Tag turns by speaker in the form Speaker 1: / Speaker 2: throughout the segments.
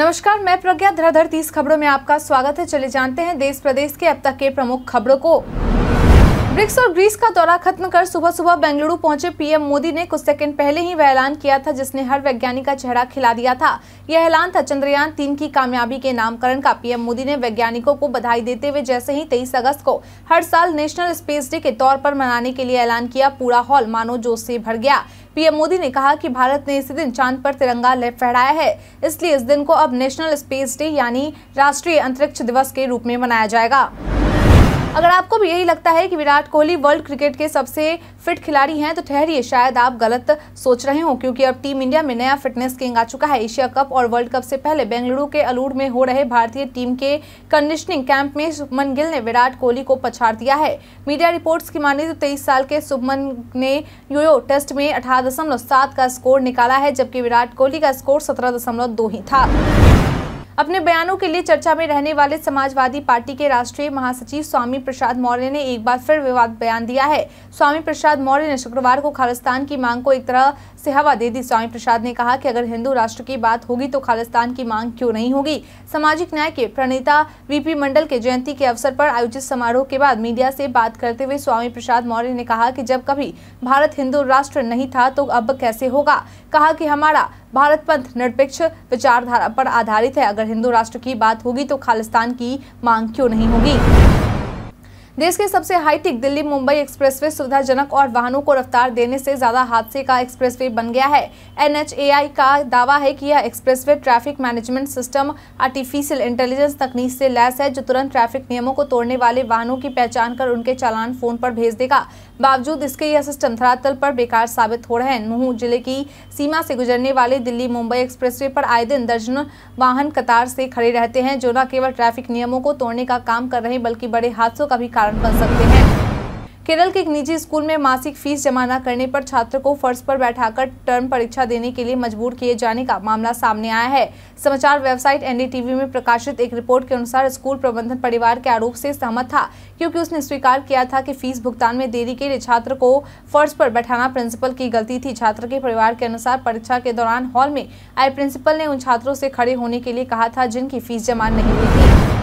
Speaker 1: नमस्कार मैं प्रज्ञा धराधर तीस खबरों में आपका स्वागत है चले जानते हैं देश प्रदेश के अब तक के प्रमुख खबरों को ब्रिक्स और ग्रीस का दौरा खत्म कर सुबह सुबह बेंगलुरु पहुंचे पीएम मोदी ने कुछ सेकंड पहले ही वह ऐलान किया था जिसने हर वैज्ञानिक का चेहरा खिला दिया था यह ऐलान था चंद्रयान तीन की कामयाबी के नामकरण का पीएम मोदी ने वैज्ञानिकों को बधाई देते हुए जैसे ही तेईस अगस्त को हर साल नेशनल स्पेस डे के तौर पर मनाने के लिए ऐलान किया पूरा हॉल मानो जोश से भर गया पीएम मोदी ने कहा कि भारत ने इसी दिन चांद पर तिरंगा फहराया है इसलिए इस दिन को अब नेशनल स्पेस डे यानी राष्ट्रीय अंतरिक्ष दिवस के रूप में मनाया जाएगा अगर आपको भी यही लगता है कि विराट कोहली वर्ल्ड क्रिकेट के सबसे फिट खिलाड़ी हैं तो ठहरिए शायद आप गलत सोच रहे हो क्योंकि अब टीम इंडिया में नया फिटनेस किंग आ चुका है एशिया कप और वर्ल्ड कप से पहले बेंगलुरु के अलूर में हो रहे भारतीय टीम के कंडीशनिंग कैंप में सुभमन गिल ने विराट कोहली को पछाड़ दिया है मीडिया रिपोर्ट्स की माने तो तेईस साल के सुभमन ने यूयो टेस्ट में अठारह का स्कोर निकाला है जबकि विराट कोहली का स्कोर सत्रह ही था अपने बयानों के लिए चर्चा में रहने वाले समाजवादी पार्टी के राष्ट्रीय महासचिव स्वामी प्रसाद मौर्य ने एक बार फिर विवाद बयान दिया है स्वामी प्रसाद मौर्य ने शुक्रवार को खालिस्तान की मांग को एक तरह से हवा दे दी स्वामी प्रसाद ने कहा कि अगर हिंदू राष्ट्र की बात होगी तो खालिस्तान की मांग क्यों नहीं होगी सामाजिक न्याय के प्रणेता वीपी मंडल के जयंती के अवसर पर आयोजित समारोह के बाद मीडिया से बात करते हुए स्वामी प्रसाद मौर्य ने कहा कि जब कभी भारत हिंदू राष्ट्र नहीं था तो अब कैसे होगा कहा कि हमारा भारत पंथ निरपेक्ष विचारधारा पर आधारित है अगर हिंदू राष्ट्र की बात होगी तो खालिस्तान की मांग क्यों नहीं होगी देश के सबसे हाईटेक दिल्ली मुंबई एक्सप्रेसवे सुविधाजनक और वाहनों को रफ्तार देने से ज्यादा हादसे का एक्सप्रेसवे बन गया है एनएचएआई का दावा है कि यह expressway traffic management system artificial intelligence तकनीक से लैस है जो तुरंत ट्रैफिक नियमों को तोड़ने वाले वाहनों की पहचान कर उनके चालान फोन पर भेज देगा बावजूद इसके यह सिस्टम धरातल पर बेकार साबित हो रहे हैं नूह जिले की सीमा से गुजरने वाले दिल्ली मुंबई एक्सप्रेसवे पर आए दिन दर्जनों वाहन कतार से खड़े रहते हैं जो न केवल ट्रैफिक नियमों को तोड़ने का काम कर रहे बल्कि बड़े हादसों का भी कारण बन सकते हैं केरल के एक निजी स्कूल में मासिक फीस जमा न करने पर छात्र को फर्श पर बैठाकर टर्म परीक्षा देने के लिए मजबूर किए जाने का मामला सामने आया है समाचार वेबसाइट एनडीटीवी में प्रकाशित एक रिपोर्ट के अनुसार स्कूल प्रबंधन परिवार के आरोप से सहमत था क्योंकि उसने स्वीकार किया था कि फीस भुगतान में देरी के लिए छात्र को फर्श पर बैठाना प्रिंसिपल की गलती थी छात्र के परिवार के अनुसार परीक्षा के दौरान हॉल में आए प्रिंसिपल ने उन छात्रों से खड़े होने के लिए कहा था जिनकी फीस जमा नहीं हुई थी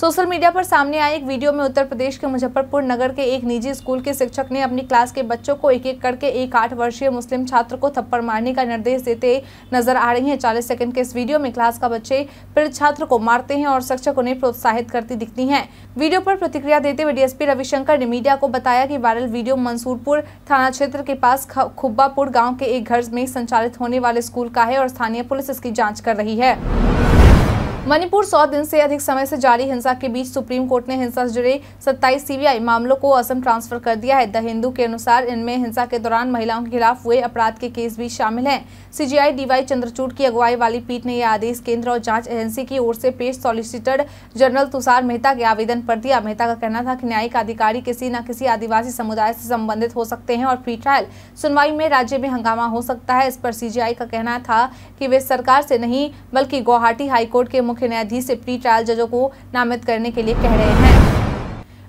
Speaker 1: सोशल मीडिया पर सामने आए एक वीडियो में उत्तर प्रदेश के मुजफ्फरपुर नगर के एक निजी स्कूल के शिक्षक ने अपनी क्लास के बच्चों को एक एक करके एक आठ वर्षीय मुस्लिम छात्र को थप्पड़ मारने का निर्देश देते नजर आ रही है चालीस सेकंड के इस वीडियो में क्लास का बच्चे पीड़ित छात्र को मारते हैं और शिक्षक उन्हें प्रोत्साहित करती दिखती है वीडियो पर प्रतिक्रिया देते हुए डीएसपी रविशंकर ने मीडिया को बताया की वायरल वीडियो मंसूरपुर थाना क्षेत्र के पास खुब्बापुर गाँव के एक घर में संचालित होने वाले स्कूल का है और स्थानीय पुलिस इसकी जाँच कर रही है मणिपुर 100 दिन से अधिक समय से जारी हिंसा के बीच सुप्रीम कोर्ट ने हिंसा से जुड़े 27 सीबीआई मामलों को असम ट्रांसफर कर दिया है द हिंदू के अनुसार इनमें हिंसा के दौरान महिलाओं के खिलाफ हुए अपराध के केस भी शामिल हैं सीजीआई डीवाई चंद्रचूड की अगुवाई वाली पीठ ने यह आदेश केंद्र और जांच एजेंसी की ओर से पेश सॉलिसिटर जनरल तुषार मेहता के आवेदन पर दिया मेहता का कहना था कि न्यायिक अधिकारी किसी न किसी आदिवासी समुदाय से संबंधित हो सकते हैं और प्री ट्रायल सुनवाई में राज्य में हंगामा हो सकता है इस पर सीजीआई का कहना था कि वे सरकार से नहीं बल्कि गुवाहाटी हाईकोर्ट के मुख्य न्यायाधीश से प्री ट्रायल जजों को नामित करने के लिए कह रहे हैं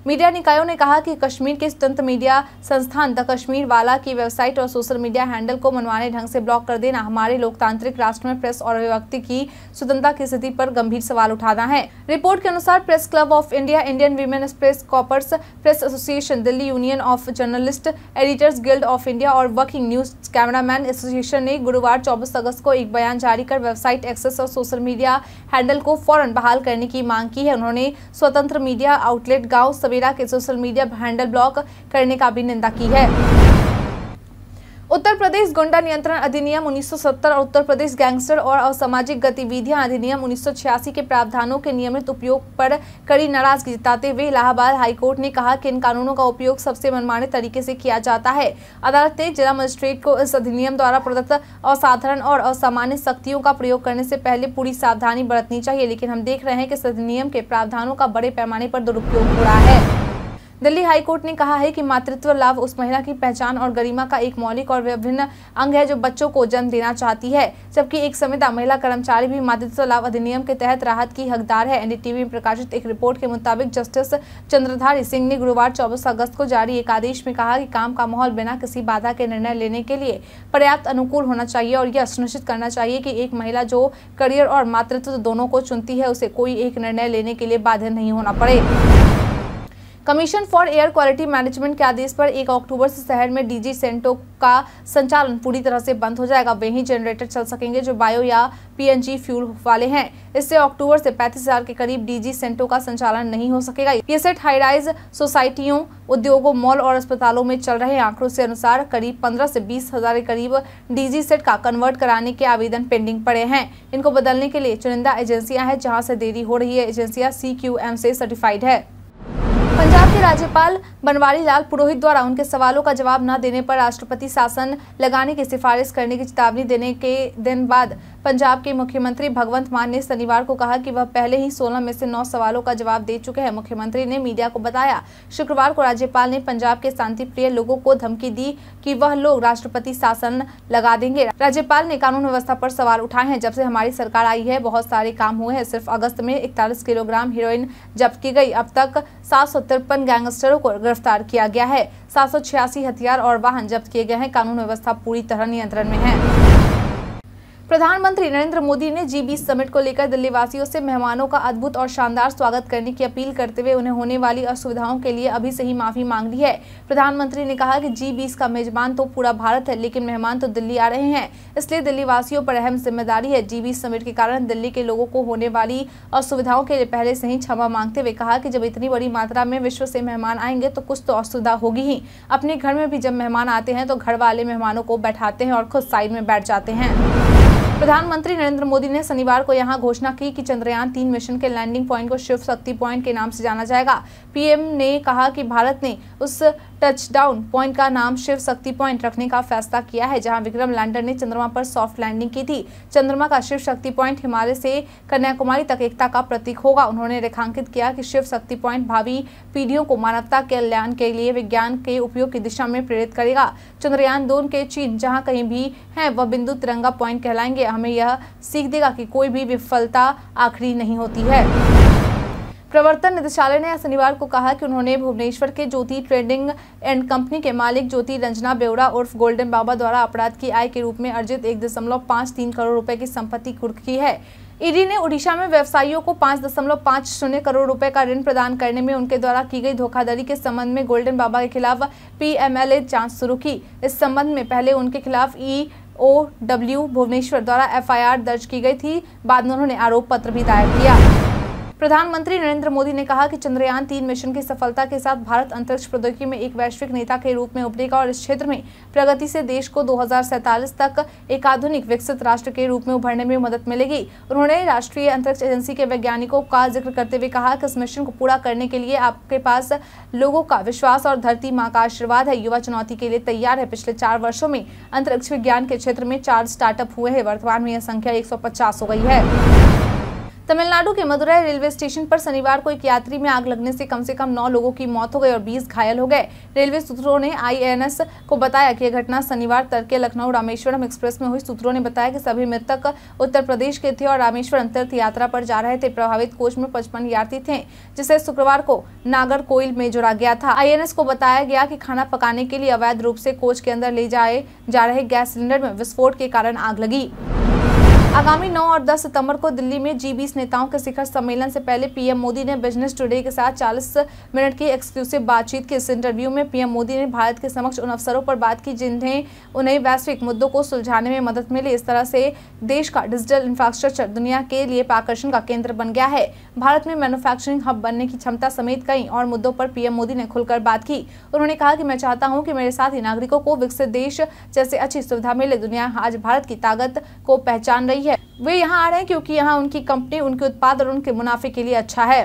Speaker 1: मीडिया निकायों ने कहा कि कश्मीर के स्वतंत्र मीडिया संस्थान द कश्मीर वाला की वेबसाइट और सोशल मीडिया हैंडल को मनवाने ढंग से ब्लॉक कर देना हमारे लोकतांत्रिक राष्ट्र में प्रेस और अभिव्यक्ति की स्वतंत्रता की स्थिति पर गंभीर सवाल उठाना है रिपोर्ट के अनुसार press club of India Indian women press corps press association Delhi union of journalist editors guild of India और वर्किंग न्यूज कैमरामैन एसोसिएशन ने गुरुवार चौबीस अगस्त को एक बयान जारी कर वेबसाइट एक्सेस और सोशल मीडिया हैंडल को फौरन बहाल करने की मांग की है उन्होंने स्वतंत्र मीडिया आउटलेट गाँव सवेरा के सोशल मीडिया हैंडल ब्लॉक करने का भी निंदा की है उत्तर प्रदेश गुंडा नियंत्रण अधिनियम 1970 और उत्तर प्रदेश गैंगस्टर और असामाजिक गतिविधियां अधिनियम 1986 के प्रावधानों के नियमित उपयोग पर कड़ी नाराजगी जताते हुए इलाहाबाद हाईकोर्ट ने कहा कि इन कानूनों का उपयोग सबसे मनमाने तरीके से किया जाता है अदालत ने जिला मजिस्ट्रेट को इस अधिनियम द्वारा प्रदत्त असाधारण और असामान्य शक्तियों का प्रयोग करने से पहले पूरी सावधानी बरतनी चाहिए लेकिन हम देख रहे हैं कि इस अधिनियम के प्रावधानों का बड़े पैमाने पर दुरुपयोग हो रहा है दिल्ली हाईकोर्ट ने कहा है कि मातृत्व लाभ उस महिला की पहचान और गरिमा का एक मौलिक और विभिन्न अंग है जो बच्चों को जन्म देना चाहती है जबकि एक संविदा महिला कर्मचारी भी मातृत्व लाभ अधिनियम के तहत राहत की हकदार है एनडीटीवी में प्रकाशित एक रिपोर्ट के मुताबिक जस्टिस चंद्रधारी सिंह ने गुरुवार चौबीस अगस्त को जारी एक आदेश में कहा कि काम का माहौल बिना किसी बाधा के निर्णय लेने के लिए पर्याप्त अनुकूल होना चाहिए और यह सुनिश्चित करना चाहिए कि एक महिला जो करियर और मातृत्व दोनों को चुनती है उसे कोई एक निर्णय लेने के लिए बाध्य नहीं होना पड़े commission for air quality management के आदेश पर एक अक्टूबर से शहर में डीजी सेंटो का संचालन पूरी तरह से बंद हो जाएगा वहीं जनरेटर चल सकेंगे जो बायो या पीएनजी फ्यूल वाले हैं इससे अक्टूबर से पैंतीस हजार के करीब डीजी सेंटो का संचालन नहीं हो सकेगा ये सेट हाईराइज सोसाइटियों उद्योगों मॉल और अस्पतालों में चल रहे आंकड़ों से अनुसार करीब पंद्रह से बीस हजार के करीब डीजी सेट का कन्वर्ट कराने के आवेदन पेंडिंग पड़े हैं इनको बदलने के लिए चुनिंदा एजेंसियां हैं जहां से देरी हो रही है एजेंसियां सी से सर्टिफाइड है पंजाब के राज्यपाल बनवारी लाल पुरोहित द्वारा उनके सवालों का जवाब न देने पर राष्ट्रपति शासन लगाने की सिफारिश करने की चेतावनी देने के दिन बाद पंजाब के मुख्यमंत्री भगवंत मान ने शनिवार को कहा कि वह पहले ही 16 में से 9 सवालों का जवाब दे चुके हैं मुख्यमंत्री ने मीडिया को बताया शुक्रवार को राज्यपाल ने पंजाब के शांति प्रिय लोगों को धमकी दी कि वह लोग राष्ट्रपति शासन लगा देंगे राज्यपाल ने कानून व्यवस्था पर सवाल उठाए हैं जब से हमारी सरकार आई है बहुत सारे काम हुए हैं सिर्फ अगस्त में इकतालीस किलोग्राम हीरोइन जब्त की गयी अब तक सात गैंगस्टरों को गिरफ्तार किया गया है सात हथियार और वाहन जब्त किए गए हैं कानून व्यवस्था पूरी तरह नियंत्रण में है प्रधानमंत्री नरेंद्र मोदी ने जी बीस समिट को लेकर दिल्ली वासियों से मेहमानों का अद्भुत और शानदार स्वागत करने की अपील करते हुए उन्हें होने वाली असुविधाओं के लिए अभी से ही माफी मांग ली है प्रधानमंत्री ने कहा कि जी बीस का मेजबान तो पूरा भारत है लेकिन मेहमान तो दिल्ली आ रहे हैं इसलिए दिल्ली वासियों पर अहम जिम्मेदारी है जी बीस समिट के कारण दिल्ली के लोगों को होने वाली असुविधाओं के लिए पहले से ही क्षमा मांगते हुए कहा कि जब इतनी बड़ी मात्रा में विश्व से मेहमान आएंगे तो कुछ तो असुविधा होगी ही अपने घर में भी जब मेहमान आते हैं तो घर वाले मेहमानों को बैठाते हैं और खुद साइड में बैठ जाते हैं प्रधानमंत्री नरेंद्र मोदी ने शनिवार को यहां घोषणा की कि चंद्रयान तीन मिशन के लैंडिंग पॉइंट को शिव शक्ति पॉइंट के नाम से जाना जाएगा पीएम ने कहा कि भारत ने उस टचडाउन पॉइंट का नाम शिव शक्ति पॉइंट रखने का फैसला किया है जहां विक्रम लैंडर ने चंद्रमा पर सॉफ्ट लैंडिंग की थी चंद्रमा का शिव शक्ति पॉइंट हिमालय से कन्याकुमारी तक एकता का प्रतीक होगा उन्होंने रेखांकित किया कि शिव शक्ति पॉइंट भावी पीढ़ियों को मानवता के कल्याण के लिए विज्ञान के उपयोग की दिशा में प्रेरित करेगा चंद्रयान दोन के चीन जहाँ कहीं भी है वह बिंदु तिरंगा पॉइंट कहलाएंगे हमें यह सीख देगा कि कोई भी विफलता आखिरी नहीं होती है प्रवर्तन निदेशालय ने शनिवार को कहा कि उन्होंने भुवनेश्वर के ज्योति ट्रेडिंग एंड कंपनी के मालिक ज्योति रंजना बेवड़ा उर्फ गोल्डन बाबा द्वारा अपराध की आय के रूप में अर्जित एक दशमलव पाँच तीन करोड़ रुपए की संपत्ति कुर्क की है ईडी ने उड़ीसा में व्यवसायियों को पाँच दशमलव पाँच शून्य करोड़ रुपए का ऋण प्रदान करने में उनके द्वारा की गई धोखाधड़ी के संबंध में गोल्डन बाबा के खिलाफ पीएमएलए जांच शुरू की इस संबंध में पहले उनके खिलाफ ई ओ डब्ल्यू भुवनेश्वर द्वारा एफआईआर दर्ज की गई थी बाद में उन्होंने आरोप पत्र भी दायर किया प्रधानमंत्री नरेंद्र मोदी ने कहा कि चंद्रयान तीन मिशन की सफलता के साथ भारत अंतरिक्ष प्रौद्योगिकी में एक वैश्विक नेता के रूप में उभरेगा और इस क्षेत्र में प्रगति से देश को दो तक एक आधुनिक विकसित राष्ट्र के रूप में उभरने में मदद मिलेगी उन्होंने राष्ट्रीय अंतरिक्ष एजेंसी के वैज्ञानिकों का जिक्र करते हुए कहा कि इस मिशन को पूरा करने के लिए आपके पास लोगों का विश्वास और धरती माँ का आशीर्वाद है युवा चुनौती के लिए तैयार है पिछले चार वर्षों में अंतरिक्ष विज्ञान के क्षेत्र में चार स्टार्टअप हुए हैं वर्तमान में यह संख्या एक हो गई है तमिलनाडु के मदुरई रेलवे स्टेशन पर शनिवार को एक यात्री में आग लगने से कम से कम नौ लोगों की मौत हो गई और बीस घायल हो गए रेलवे सूत्रों ने आईएनएस को बताया कि यह घटना शनिवार तड़के लखनऊ रामेश्वरम एक्सप्रेस में हुई सूत्रों ने बताया कि सभी मृतक उत्तर प्रदेश के थे और रामेश्वरम तीर्थ यात्रा पर जा रहे थे प्रभावित कोच में पचपन यात्री थे जिसे शुक्रवार को नागर कोइल में जोड़ा गया था आई को बताया गया कि खाना पकाने के लिए अवैध रूप से कोच के अंदर ले जाए जा रहे गैस सिलेंडर में विस्फोट के कारण आग लगी आगामी 9 और 10 सितंबर को दिल्ली में जी बीस नेताओं के शिखर सम्मेलन से पहले पीएम मोदी ने बिजनेस टुडे के साथ 40 मिनट की एक्सक्लूसिव बातचीत के इस इंटरव्यू में पीएम मोदी ने भारत के समक्ष उन अवसरों पर बात की जिन्हें उन्हें वैश्विक मुद्दों को सुलझाने में मदद मिली इस तरह से देश का डिजिटल इंफ्रास्ट्रक्चर दुनिया के लिए आकर्षण का केंद्र बन गया है भारत में मैन्युफैक्चरिंग हब बनने की क्षमता समेत कई और मुद्दों पर पीएम मोदी ने खुलकर बात की उन्होंने कहा कि मैं चाहता हूँ कि मेरे साथ ही नागरिकों को विकसित देश जैसे अच्छी सुविधा मिले दुनिया आज भारत की ताकत को पहचान रही वे यहाँ आ रहे हैं क्योंकि यहाँ उनकी कंपनी उनके उत्पाद और उनके मुनाफे के लिए अच्छा है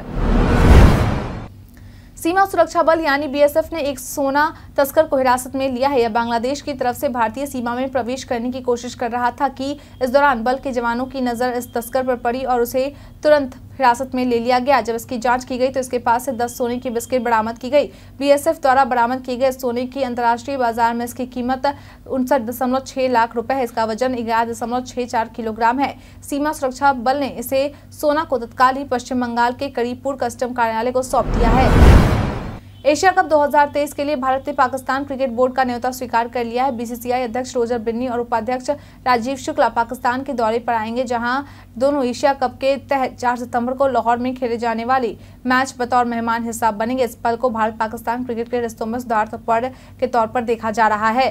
Speaker 1: सीमा सुरक्षा बल यानी बीएसएफ ने एक सोना तस्कर को हिरासत में लिया है यह बांग्लादेश की तरफ से भारतीय सीमा में प्रवेश करने की कोशिश कर रहा था कि इस दौरान बल के जवानों की नज़र इस तस्कर पर पड़ी और उसे तुरंत हिरासत में ले लिया गया जब इसकी जांच की गई तो इसके पास से 10 सोने की बिस्किट बरामद की गई बीएसएफ द्वारा बरामद किए गए सोने की अंतर्राष्ट्रीय बाजार में इसकी कीमत उनसठ लाख रुपए है इसका वजन ग्यारह किलोग्राम है सीमा सुरक्षा बल ने इसे सोना को तत्काल ही पश्चिम बंगाल के करीबपुर कस्टम कार्यालय को सौंप दिया है एशिया कप 2023 के लिए भारत ने पाकिस्तान क्रिकेट बोर्ड का न्योता स्वीकार कर लिया है बीसीसीआई अध्यक्ष रोजर बिन्नी और उपाध्यक्ष राजीव शुक्ला पाकिस्तान के दौरे पर आएंगे जहां दोनों एशिया कप के तहत 4 सितंबर को लाहौर में खेले जाने वाले मैच बतौर मेहमान हिस्सा बनेंगे इस पल को भारत पाकिस्तान क्रिकेट के रिश्तों में सुधार के तौर पर देखा जा रहा है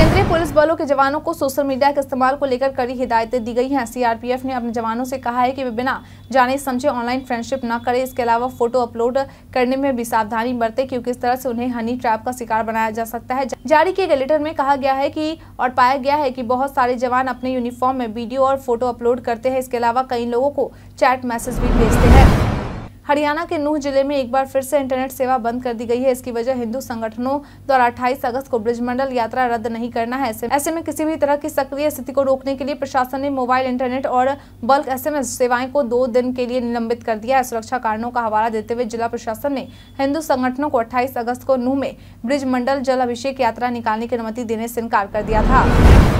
Speaker 1: केंद्रीय पुलिस बलों के जवानों को सोशल मीडिया के इस्तेमाल को लेकर कड़ी हिदायतें दी गई हैं सीआरपीएफ ने अपने जवानों से कहा है कि वे बिना जाने समझे ऑनलाइन फ्रेंडशिप न करें इसके अलावा फोटो अपलोड करने में भी सावधानी बरतें क्योंकि इस तरह से उन्हें हनी ट्रैप का शिकार बनाया जा सकता है जारी किए गए लेटर में कहा गया है की और पाया गया है की बहुत सारे जवान अपने यूनिफॉर्म में वीडियो और फोटो अपलोड करते हैं इसके अलावा कई लोगों को चैट मैसेज भी भेजते हैं हरियाणा के नूह जिले में एक बार फिर से इंटरनेट सेवा बंद कर दी गई है इसकी वजह हिंदू संगठनों द्वारा 28 अगस्त को ब्रिजमंडल यात्रा रद्द नहीं करना है ऐसे में किसी भी तरह की सक्रिय स्थिति को रोकने के लिए प्रशासन ने मोबाइल इंटरनेट और बल्क एसएमएस सेवाएं को दो दिन के लिए निलंबित कर दिया है सुरक्षा कारणों का हवाला देते हुए जिला प्रशासन ने हिंदू संगठनों को अट्ठाईस अगस्त को नूह में ब्रिज मंडल जल अभिषेक यात्रा निकालने की अनुमति देने से इनकार कर दिया था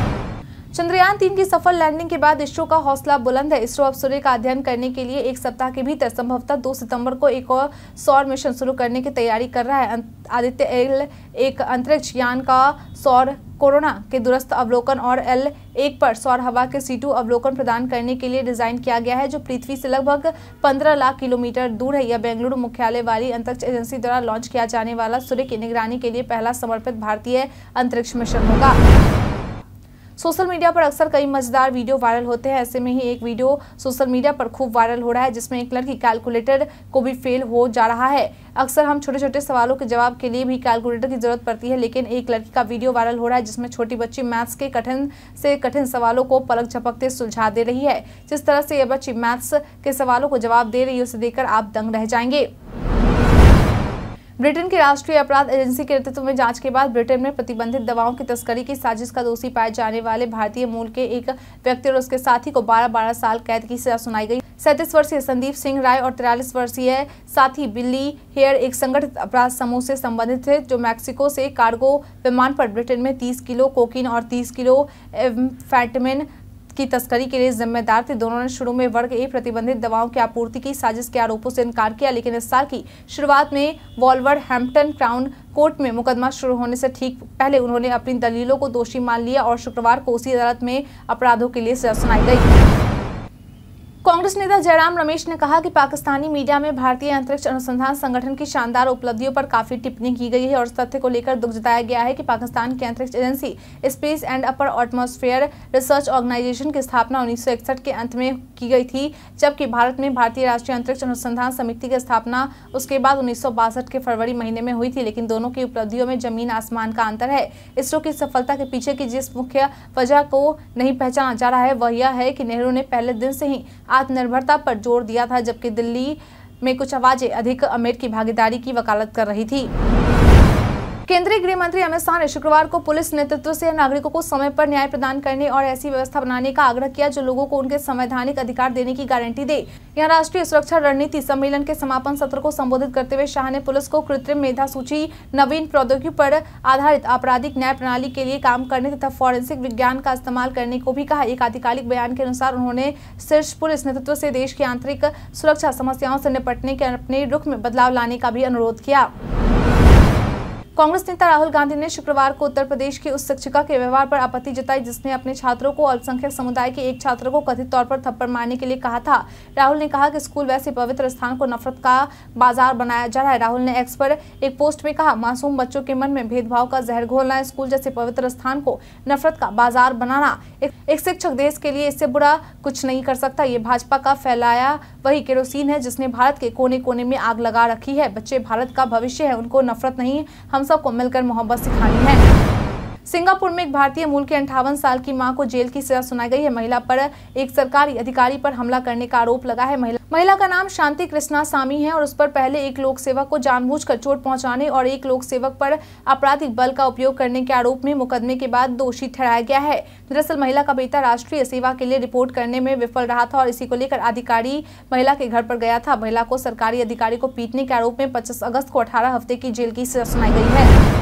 Speaker 1: चंद्रयान तीन की सफल लैंडिंग के बाद इसरो का हौसला बुलंद है इसरो अब सूर्य का अध्ययन करने के लिए एक सप्ताह के भीतर संभवतः दो सितंबर को एक और सौर मिशन शुरू करने की तैयारी कर रहा है अं- आदित्य एल एक अंतरिक्ष यान का सौर कोरोना के दुरस्त अवलोकन और एल एक पर सौर हवा के सीटू अवलोकन प्रदान करने के लिए डिजाइन किया गया है जो पृथ्वी से लगभग 15 लाख किलोमीटर दूर है यह बेंगलुरु मुख्यालय वाली अंतरिक्ष एजेंसी द्वारा लॉन्च किया जाने वाला सूर्य की निगरानी के लिए पहला समर्पित भारतीय अंतरिक्ष मिशन होगा सोशल मीडिया पर अक्सर कई मजेदार वीडियो वायरल होते हैं ऐसे में ही एक वीडियो सोशल मीडिया पर खूब वायरल हो रहा है जिसमें एक लड़की कैलकुलेटर को भी फेल हो जा रहा है अक्सर हम छोटे छोटे सवालों के जवाब के लिए भी कैलकुलेटर की जरूरत पड़ती है लेकिन एक लड़की का वीडियो वायरल हो रहा है जिसमें छोटी बच्ची मैथ्स के कठिन से कठिन सवालों को पलक झपकते सुलझा दे रही है जिस तरह से यह बच्ची मैथ्स के सवालों को जवाब दे रही है उसे देखकर आप दंग रह जाएंगे ब्रिटेन की राष्ट्रीय अपराध एजेंसी के नेतृत्व में जांच के बाद ब्रिटेन में प्रतिबंधित दवाओं की तस्करी की साजिश का दोषी पाए जाने वाले भारतीय मूल के एक व्यक्ति और उसके साथी को 12-12 साल कैद की सजा सुनाई गई सैंतीस वर्षीय संदीप सिंह राय और तिरालीस वर्षीय साथी बिल्ली हेयर एक संगठित अपराध समूह से संबंधित थे जो मैक्सिको से कार्गो विमान पर ब्रिटेन में 30 किलो कोकीन और 30 किलो फैटमिन की तस्करी के लिए जिम्मेदार थे दोनों ने शुरू में वर्ग ए प्रतिबंधित दवाओं की आपूर्ति की साजिश के आरोपों से इनकार किया लेकिन इस साल की शुरुआत में वॉलवर्ड हैम्पटन क्राउन कोर्ट में मुकदमा शुरू होने से ठीक पहले उन्होंने अपनी दलीलों को दोषी मान लिया और शुक्रवार को उसी अदालत में अपराधों के लिए सजा सुनाई गई कांग्रेस नेता जयराम रमेश ने कहा कि पाकिस्तानी मीडिया में भारतीय अंतरिक्ष अनुसंधान संगठन की शानदार उपलब्धियों पर काफी टिप्पणी की गई है और इस तथ्य को लेकर दुख जताया गया है कि पाकिस्तान की अंतरिक्ष agency space and upper atmosphere research organisation की स्थापना उन्नीस के अंत में की गई थी जबकि भारत में भारतीय राष्ट्रीय अंतरिक्ष अनुसंधान समिति की स्थापना उसके बाद उन्नीस के फरवरी महीने में हुई थी लेकिन दोनों की उपलब्धियों में जमीन आसमान का अंतर है इसरो की सफलता के पीछे की जिस मुख्य वजह को नहीं पहचाना जा रहा है वह यह है कि नेहरू ने पहले दिन से ही आत्मनिर्भरता पर जोर दिया था जबकि दिल्ली में कुछ आवाज़ें अधिक अमेर की भागीदारी की वकालत कर रही थी केंद्रीय गृह मंत्री अमित शाह ने शुक्रवार को पुलिस नेतृत्व से नागरिकों को समय पर न्याय प्रदान करने और ऐसी व्यवस्था बनाने का आग्रह किया जो लोगों को उनके संवैधानिक अधिकार देने की गारंटी दे यहाँ राष्ट्रीय सुरक्षा रणनीति सम्मेलन के समापन सत्र को संबोधित करते हुए शाह ने पुलिस को कृत्रिम मेधा सूची नवीन प्रौद्योगिकी पर आधारित आपराधिक न्याय प्रणाली के लिए काम करने तथा फॉरेंसिक विज्ञान का इस्तेमाल करने को भी कहा एक आधिकारिक बयान के अनुसार उन्होंने शीर्ष पुलिस नेतृत्व से देश की आंतरिक सुरक्षा समस्याओं से निपटने के अपने रुख में बदलाव लाने का भी अनुरोध किया कांग्रेस नेता राहुल गांधी ने शुक्रवार को उत्तर प्रदेश की उस शिक्षिका के व्यवहार पर आपत्ति जताई जिसने अपने छात्रों को अल्पसंख्यक समुदाय के एक छात्र को कथित तौर पर थप्पड़ मारने के लिए कहा था राहुल ने कहा कि स्कूल वैसे पवित्र स्थान को नफरत का बाजार बनाया जा रहा है राहुल ने एक्स पर एक पोस्ट में कहा मासूम बच्चों के मन में भेदभाव का जहर घोलना स्कूल जैसे पवित्र स्थान को नफरत का बाजार बनाना एक शिक्षक देश के लिए इससे बुरा कुछ नहीं कर सकता ये भाजपा का फैलाया वही केरोसिन है जिसने भारत के कोने कोने में आग लगा रखी है बच्चे भारत का भविष्य है उनको नफरत नहीं हम सबको मिलकर मोहब्बत सिखानी है सिंगापुर में एक भारतीय मूल के अंठावन साल की मां को जेल की सजा सुनाई गई है महिला पर एक सरकारी अधिकारी पर हमला करने का आरोप लगा है महिला महिला का नाम शांति कृष्णा सामी है और उस पर पहले एक लोक सेवक को जानबूझकर चोट पहुंचाने और एक लोक सेवक पर आपराधिक बल का उपयोग करने के आरोप में मुकदमे के बाद दोषी ठहराया गया है दरअसल महिला का बेटा राष्ट्रीय सेवा के लिए रिपोर्ट करने में विफल रहा था और इसी को लेकर अधिकारी महिला के घर पर गया था महिला को सरकारी अधिकारी को पीटने के आरोप में पच्चीस अगस्त को अठारह हफ्ते की जेल की सजा सुनाई गई है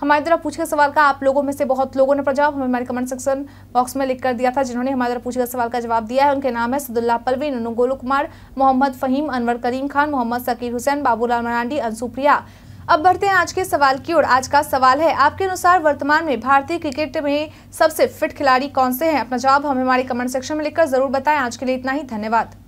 Speaker 1: हमारे द्वारा पूछे गए सवाल का आप लोगों में से बहुत लोगों ने जवाब हमें हमारे कमेंट सेक्शन बॉक्स में लिख कर दिया था जिन्होंने हमारे द्वारा पूछे गए सवाल का जवाब दिया है उनके नाम है सदुल्ला परवीन गोलू कुमार मोहम्मद फहीम अनवर करीम खान मोहम्मद सकीर हुसैन बाबूलाल मरांडी अंसुप्रिया अब बढ़ते हैं आज के सवाल की ओर आज का सवाल है आपके अनुसार वर्तमान में भारतीय क्रिकेट में सबसे फिट खिलाड़ी कौन से हैं अपना जवाब हमें हमारे कमेंट सेक्शन में लिखकर जरूर बताएं आज के लिए इतना ही धन्यवाद